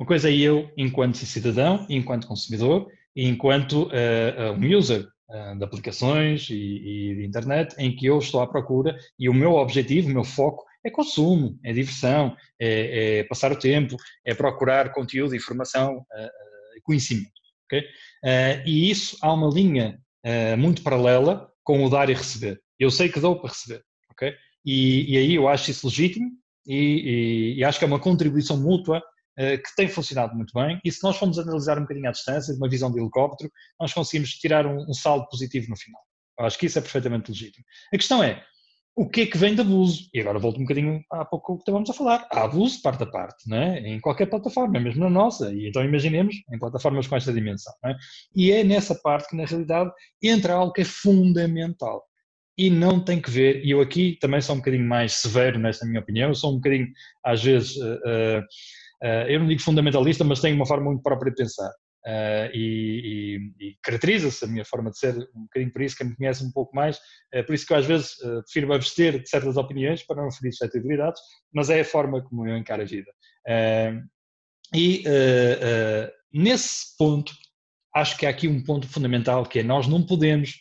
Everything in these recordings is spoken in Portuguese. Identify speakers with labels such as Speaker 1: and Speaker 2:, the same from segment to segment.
Speaker 1: Uma coisa é eu, enquanto cidadão, enquanto consumidor e enquanto uh, um user uh, de aplicações e, e, de internet, em que eu estou à procura e o meu objetivo, o meu foco é consumo, é diversão, é, é passar o tempo, é procurar conteúdo, informação, uh, conhecimento. Okay? e isso há uma linha muito paralela com o dar e receber. Eu sei que dou para receber. Okay? E, e aí eu acho isso legítimo e, e, e, acho que é uma contribuição mútua eh, que tem funcionado muito bem, e se nós formos analisar um bocadinho à distância, de uma visão de helicóptero, nós conseguimos tirar um, um saldo positivo no final. Eu acho que isso é perfeitamente legítimo. A questão é, o que é que vem de abuso? E agora volto um bocadinho há pouco que estávamos a falar. Há abuso parte a parte, não é? em qualquer plataforma, é mesmo na nossa. E então imaginemos em plataformas com esta dimensão. É? E é nessa parte que, na realidade, entra algo que é fundamental. E não tem que ver, e eu aqui também sou um bocadinho mais severo nesta minha opinião, eu sou um bocadinho, às vezes, uh, uh, eh, eu não digo fundamentalista, mas tenho uma forma muito própria de pensar. Uh, e, e, e caracteriza-se a minha forma de ser um bocadinho por isso, quem me conhece um pouco mais, é por isso que eu às vezes uh, prefiro abster de certas opiniões para não ferir suscetibilidades, mas é a forma como eu encaro a vida. Uh, e nesse ponto, acho que há aqui um ponto fundamental que é nós não podemos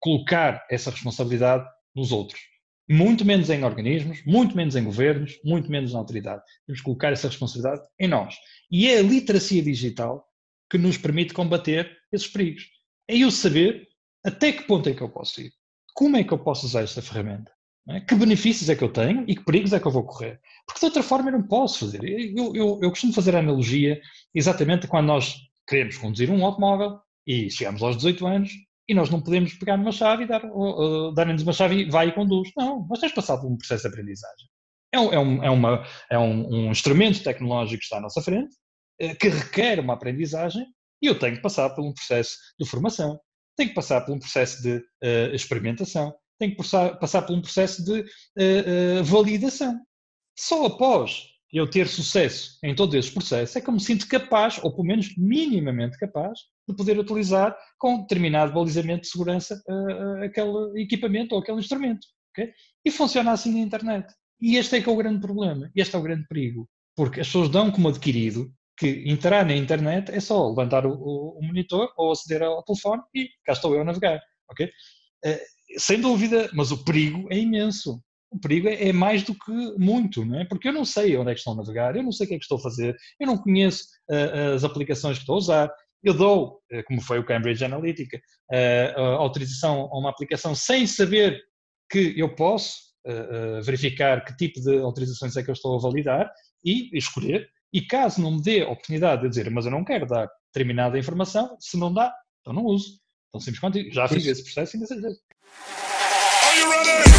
Speaker 1: colocar essa responsabilidade nos outros muito menos em organismos, muito menos em governos, muito menos na autoridade. Temos que colocar essa responsabilidade em nós. E é a literacia digital que nos permite combater esses perigos. É eu saber até que ponto é que eu posso ir, como é que eu posso usar esta ferramenta, é? que benefícios é que eu tenho e que perigos é que eu vou correr. Porque de outra forma eu não posso fazer. Eu, eu, eu costumo fazer a analogia exatamente quando nós queremos conduzir um automóvel e chegamos aos 18 anos e nós não podemos pegar uma chave e dar, uh, dar-nos uma chave e vai e conduz. Não, nós temos passado por um processo de aprendizagem. É um, é um, é uma, é um, um instrumento tecnológico que está à nossa frente, uh, que requer uma aprendizagem, e eu tenho que passar por um processo de formação, tenho que passar por um processo de uh, experimentação, tenho que passar, passar por um processo de eh, validação. Só após eu ter sucesso em todo esse processo é que eu me sinto capaz, ou pelo menos minimamente capaz, de poder utilizar com determinado balizamento de segurança uh, aquele equipamento ou aquele instrumento. Okay? E funciona assim na internet. E este é que é o grande problema, este é o grande perigo. Porque as pessoas dão como adquirido que entrar na internet é só levantar o, o, o monitor ou aceder ao telefone e cá estou eu a navegar. Okay? Uh, sem dúvida, mas o perigo é imenso o perigo é, é, mais do que muito, não é? Porque eu não sei onde é que estou a navegar, eu não sei o que é que estou a fazer, eu não conheço uh, as aplicações que estou a usar. Eu dou, uh, como foi o Cambridge Analytica, uh, autorização a uma aplicação sem saber que eu posso verificar que tipo de autorizações é que eu estou a validar e escolher. E caso não me dê a oportunidade de dizer, mas eu não quero dar determinada informação, se não dá, então não uso. Então simplesmente já fiz esse processo you vezes.